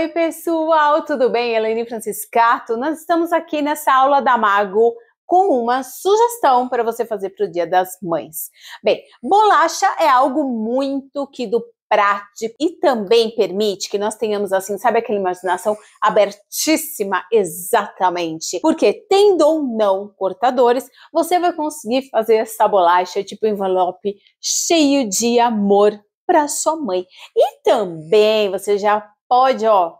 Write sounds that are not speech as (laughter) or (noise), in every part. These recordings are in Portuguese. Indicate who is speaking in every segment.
Speaker 1: Oi, pessoal, tudo bem? Helene Franciscato. Nós estamos aqui nessa aula da Mago com uma sugestão para você fazer para o Dia das Mães. Bem, bolacha é algo muito que do prático e também permite que nós tenhamos assim, sabe aquela imaginação abertíssima exatamente. Porque tendo ou não cortadores, você vai conseguir fazer essa bolacha tipo envelope cheio de amor para sua mãe. E também você já pode, ó,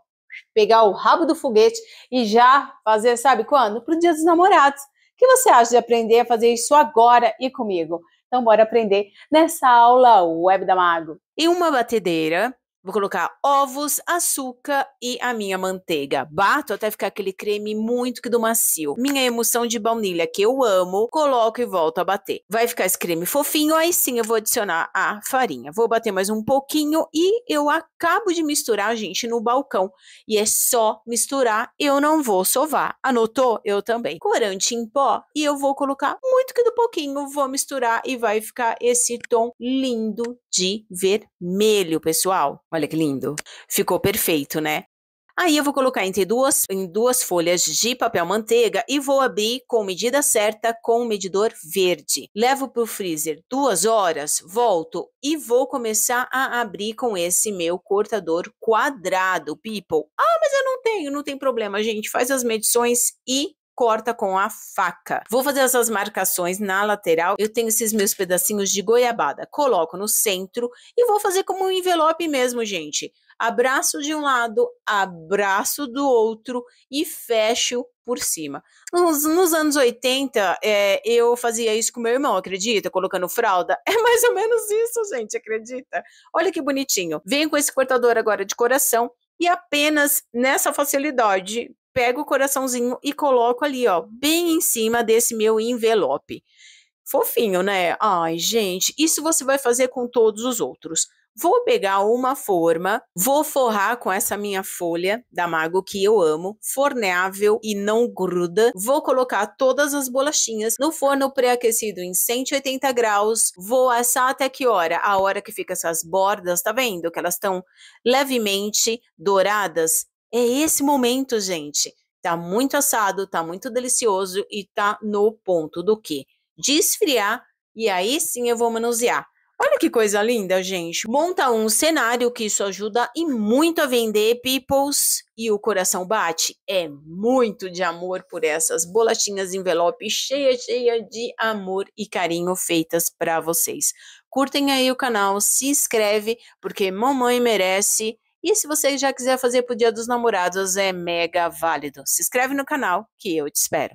Speaker 1: pegar o rabo do foguete e já fazer, sabe quando? Para o Dia dos Namorados. O que você acha de aprender a fazer isso agora e comigo? Então, bora aprender nessa aula web da Mago. Em uma batedeira, Vou colocar ovos, açúcar e a minha manteiga. Bato até ficar aquele creme muito que do macio. Minha emulsão de baunilha, que eu amo, coloco e volto a bater. Vai ficar esse creme fofinho, aí sim eu vou adicionar a farinha. Vou bater mais um pouquinho e eu acabo de misturar, gente, no balcão. E é só misturar, eu não vou sovar. Anotou? Eu também. Corante em pó e eu vou colocar muito que do pouquinho, vou misturar e vai ficar esse tom lindo de vermelho, pessoal. Olha que lindo. Ficou perfeito, né? Aí eu vou colocar entre duas, em duas folhas de papel manteiga e vou abrir com medida certa com o medidor verde. Levo para o freezer duas horas, volto e vou começar a abrir com esse meu cortador quadrado, people. Ah, mas eu não tenho, não tem problema, gente. Faz as medições e corta com a faca. Vou fazer essas marcações na lateral. Eu tenho esses meus pedacinhos de goiabada. Coloco no centro e vou fazer como um envelope mesmo, gente. Abraço de um lado, abraço do outro e fecho por cima. Nos, nos anos 80, é, eu fazia isso com meu irmão, acredita? Colocando fralda. (laughs) É mais ou menos isso, gente, acredita? Olha que bonitinho. Venho com esse cortador agora de coração e apenas nessa facilidade pego o coraçãozinho e coloco ali, ó, bem em cima desse meu envelope. Fofinho, né? Ai, gente, isso você vai fazer com todos os outros. Vou pegar uma forma, vou forrar com essa minha folha da Mago que eu amo, forneável e não gruda. Vou colocar todas as bolachinhas no forno pré-aquecido em 180 graus. Vou assar até que hora? A hora que fica essas bordas, tá vendo? Que elas estão levemente douradas. É esse momento, gente. Tá muito assado, tá muito delicioso e tá no ponto do que? De esfriar e aí sim eu vou manusear. Olha que coisa linda, gente. Monta um cenário que isso ajuda e muito a vender peoples e o coração bate. É muito de amor por essas bolachinhas envelope cheia, cheia de amor e carinho feitas para vocês. Curtem aí o canal, se inscreve porque mamãe merece e se você já quiser fazer pro Dia dos Namorados, é mega válido. Se inscreve no canal que eu te espero.